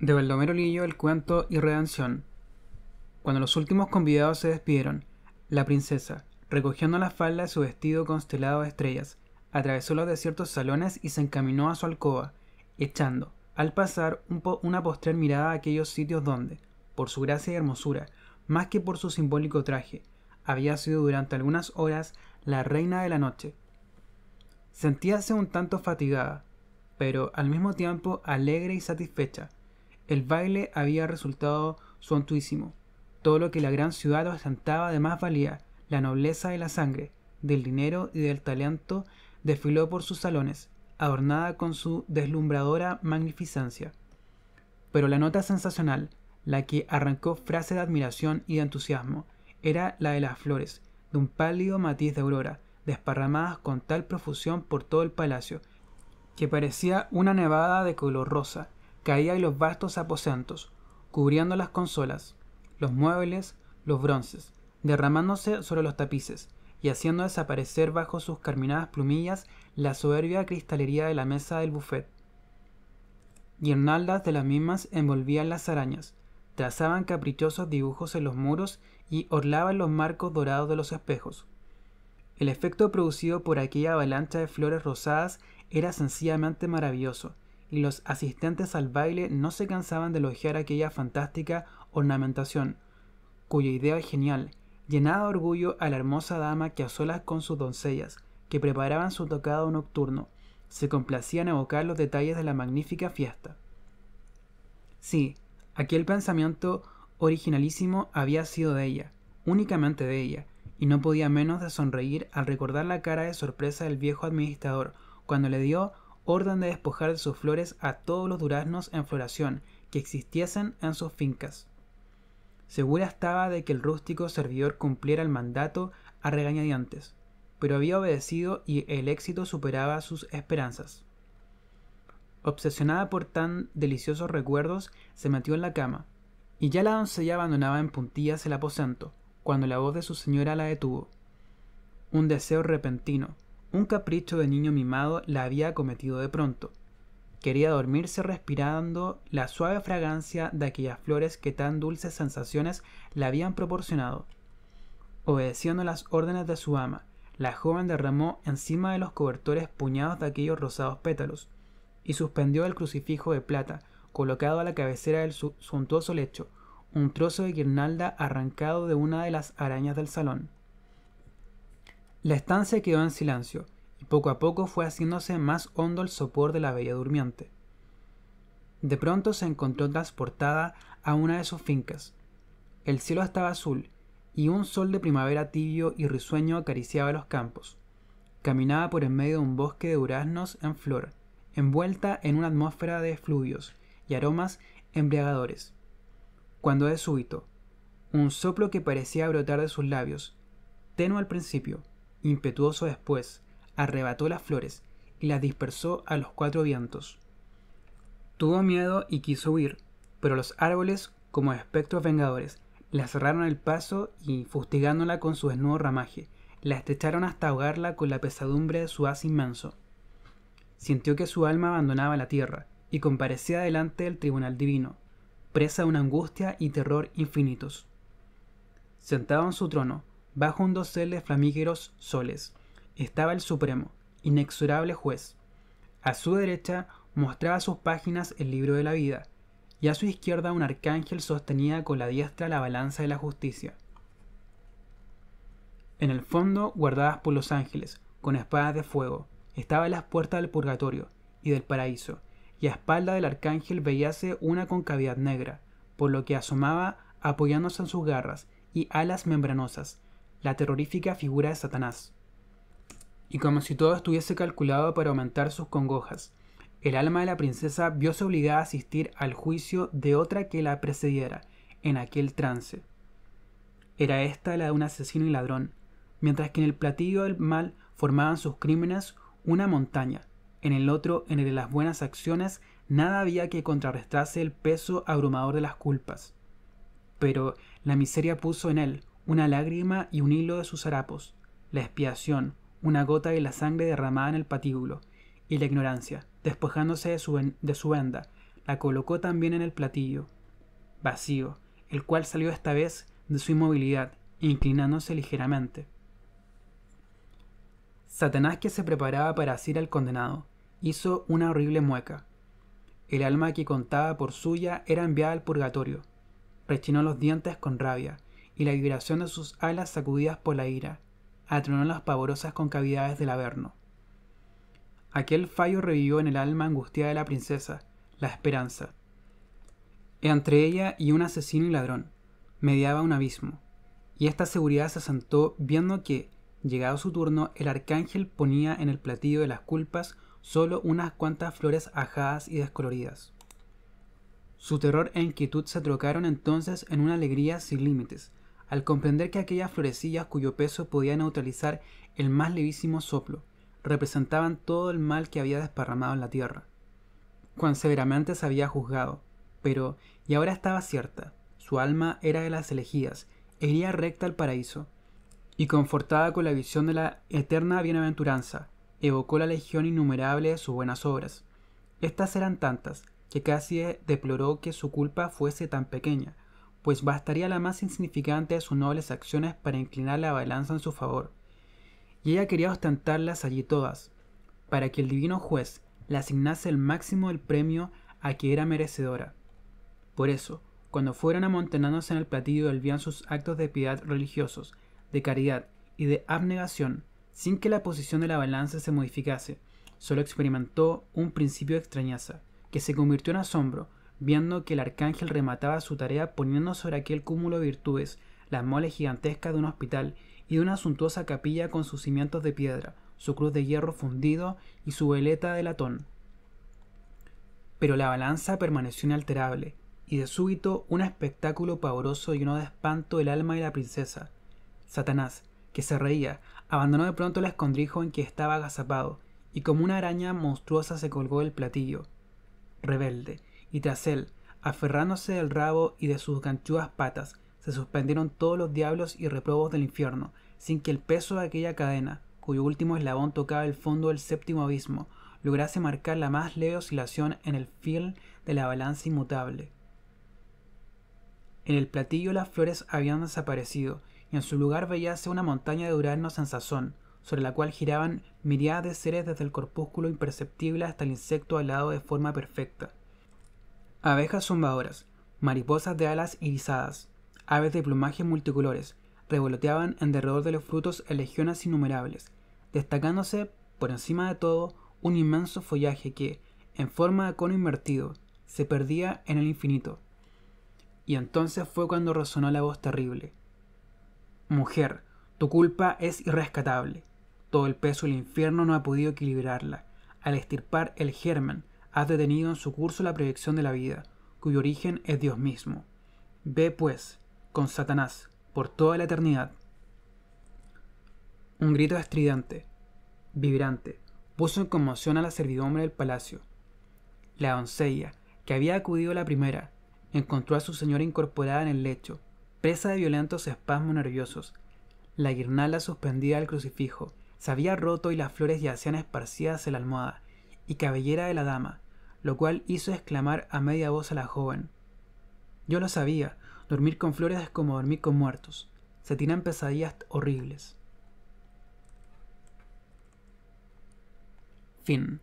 de Baldomero Lillo el cuento y redención. Cuando los últimos convidados se despidieron, la princesa, recogiendo la falda de su vestido constelado de estrellas, atravesó los desiertos salones y se encaminó a su alcoba, echando, al pasar, una postrer mirada a aquellos sitios donde, por su gracia y hermosura, más que por su simbólico traje, había sido durante algunas horas la reina de la noche. Sentíase un tanto fatigada, pero al mismo tiempo alegre y satisfecha, el baile había resultado suantuísimo. Todo lo que la gran ciudad ostentaba de más valía, la nobleza de la sangre, del dinero y del talento, desfiló por sus salones, adornada con su deslumbradora magnificencia. Pero la nota sensacional, la que arrancó frases de admiración y de entusiasmo, era la de las flores, de un pálido matiz de aurora, desparramadas con tal profusión por todo el palacio, que parecía una nevada de color rosa, caía en los vastos aposentos, cubriendo las consolas, los muebles, los bronces, derramándose sobre los tapices y haciendo desaparecer bajo sus carminadas plumillas la soberbia cristalería de la mesa del buffet. Guirnaldas de las mismas envolvían las arañas, trazaban caprichosos dibujos en los muros y orlaban los marcos dorados de los espejos. El efecto producido por aquella avalancha de flores rosadas era sencillamente maravilloso, y los asistentes al baile no se cansaban de elogiar aquella fantástica ornamentación, cuya idea genial llenaba de orgullo a la hermosa dama que a solas con sus doncellas, que preparaban su tocado nocturno, se complacían en evocar los detalles de la magnífica fiesta. Sí, aquel pensamiento originalísimo había sido de ella, únicamente de ella, y no podía menos de sonreír al recordar la cara de sorpresa del viejo administrador cuando le dio orden de despojar de sus flores a todos los duraznos en floración que existiesen en sus fincas. Segura estaba de que el rústico servidor cumpliera el mandato a regañadientes, pero había obedecido y el éxito superaba sus esperanzas. Obsesionada por tan deliciosos recuerdos, se metió en la cama, y ya la doncella abandonaba en puntillas el aposento, cuando la voz de su señora la detuvo. Un deseo repentino, un capricho de niño mimado la había acometido de pronto. Quería dormirse respirando la suave fragancia de aquellas flores que tan dulces sensaciones le habían proporcionado. Obedeciendo las órdenes de su ama, la joven derramó encima de los cobertores puñados de aquellos rosados pétalos y suspendió el crucifijo de plata colocado a la cabecera del suntuoso lecho, un trozo de guirnalda arrancado de una de las arañas del salón. La estancia quedó en silencio, y poco a poco fue haciéndose más hondo el sopor de la bella durmiente. De pronto se encontró transportada a una de sus fincas. El cielo estaba azul, y un sol de primavera tibio y risueño acariciaba los campos. Caminaba por en medio de un bosque de duraznos en flor, envuelta en una atmósfera de fluvios y aromas embriagadores. Cuando de súbito, un soplo que parecía brotar de sus labios, tenue al principio, impetuoso después, arrebató las flores y las dispersó a los cuatro vientos. Tuvo miedo y quiso huir, pero los árboles, como espectros vengadores, la cerraron el paso y, fustigándola con su desnudo ramaje, la estrecharon hasta ahogarla con la pesadumbre de su haz inmenso. Sintió que su alma abandonaba la tierra y comparecía delante del tribunal divino, presa de una angustia y terror infinitos. Sentado en su trono, bajo un dosel de flamígeros soles, estaba el Supremo, inexorable juez. A su derecha mostraba sus páginas el libro de la vida, y a su izquierda un arcángel sostenía con la diestra la balanza de la justicia. En el fondo, guardadas por los ángeles, con espadas de fuego, estaban las puertas del purgatorio y del paraíso, y a espalda del arcángel veíase una concavidad negra, por lo que asomaba apoyándose en sus garras y alas membranosas, la terrorífica figura de Satanás. Y como si todo estuviese calculado para aumentar sus congojas, el alma de la princesa vióse obligada a asistir al juicio de otra que la precediera, en aquel trance. Era esta la de un asesino y ladrón, mientras que en el platillo del mal formaban sus crímenes una montaña, en el otro, en el de las buenas acciones, nada había que contrarrestase el peso abrumador de las culpas. Pero la miseria puso en él una lágrima y un hilo de sus harapos, la expiación, una gota de la sangre derramada en el patíbulo, y la ignorancia, despojándose de su, de su venda, la colocó también en el platillo, vacío, el cual salió esta vez de su inmovilidad, inclinándose ligeramente. Satanás que se preparaba para asir al condenado, hizo una horrible mueca. El alma que contaba por suya era enviada al purgatorio. Rechinó los dientes con rabia, y la vibración de sus alas sacudidas por la ira, atronó las pavorosas concavidades del Averno. Aquel fallo revivió en el alma angustiada de la princesa la esperanza. Entre ella y un asesino y ladrón mediaba un abismo, y esta seguridad se asentó viendo que, llegado su turno, el arcángel ponía en el platillo de las culpas solo unas cuantas flores ajadas y descoloridas. Su terror e inquietud se trocaron entonces en una alegría sin límites, al comprender que aquellas florecillas cuyo peso podía neutralizar el más levísimo soplo, representaban todo el mal que había desparramado en la tierra. Cuán severamente se había juzgado, pero, y ahora estaba cierta, su alma era de las elegidas, iría recta al paraíso. Y confortada con la visión de la eterna bienaventuranza, evocó la legión innumerable de sus buenas obras. Estas eran tantas, que casi deploró que su culpa fuese tan pequeña, pues bastaría la más insignificante de sus nobles acciones para inclinar la balanza en su favor. Y ella quería ostentarlas allí todas, para que el divino juez la asignase el máximo del premio a que era merecedora. Por eso, cuando fueron amontonándose en el platillo del bien sus actos de piedad religiosos, de caridad y de abnegación, sin que la posición de la balanza se modificase, solo experimentó un principio de extrañeza, que se convirtió en asombro viendo que el arcángel remataba su tarea poniendo sobre aquel cúmulo de virtudes las moles gigantescas de un hospital y de una suntuosa capilla con sus cimientos de piedra, su cruz de hierro fundido y su veleta de latón. Pero la balanza permaneció inalterable, y de súbito un espectáculo pavoroso llenó de espanto el alma de la princesa. Satanás, que se reía, abandonó de pronto el escondrijo en que estaba agazapado, y como una araña monstruosa se colgó del platillo. Rebelde, y tras él, aferrándose del rabo y de sus ganchudas patas, se suspendieron todos los diablos y reprobos del infierno, sin que el peso de aquella cadena, cuyo último eslabón tocaba el fondo del séptimo abismo, lograse marcar la más leve oscilación en el fiel de la balanza inmutable. En el platillo las flores habían desaparecido, y en su lugar veíase una montaña de duraznos en sazón, sobre la cual giraban miradas de seres desde el corpúsculo imperceptible hasta el insecto alado de forma perfecta. Abejas zumbadoras, mariposas de alas irisadas, aves de plumaje multicolores, revoloteaban en derredor de los frutos en legiones innumerables, destacándose, por encima de todo, un inmenso follaje que, en forma de cono invertido, se perdía en el infinito. Y entonces fue cuando resonó la voz terrible. Mujer, tu culpa es irrescatable. Todo el peso del infierno no ha podido equilibrarla. Al estirpar el germen, has detenido en su curso la proyección de la vida, cuyo origen es Dios mismo. Ve, pues, con Satanás, por toda la eternidad. Un grito estridente, vibrante, puso en conmoción a la servidumbre del palacio. La doncella, que había acudido la primera, encontró a su señora incorporada en el lecho, presa de violentos espasmos nerviosos. La guirnalda suspendida al crucifijo se había roto y las flores hacían esparcidas en la almohada, y cabellera de la dama, lo cual hizo exclamar a media voz a la joven. Yo lo sabía, dormir con flores es como dormir con muertos, se tiran pesadillas horribles. Fin.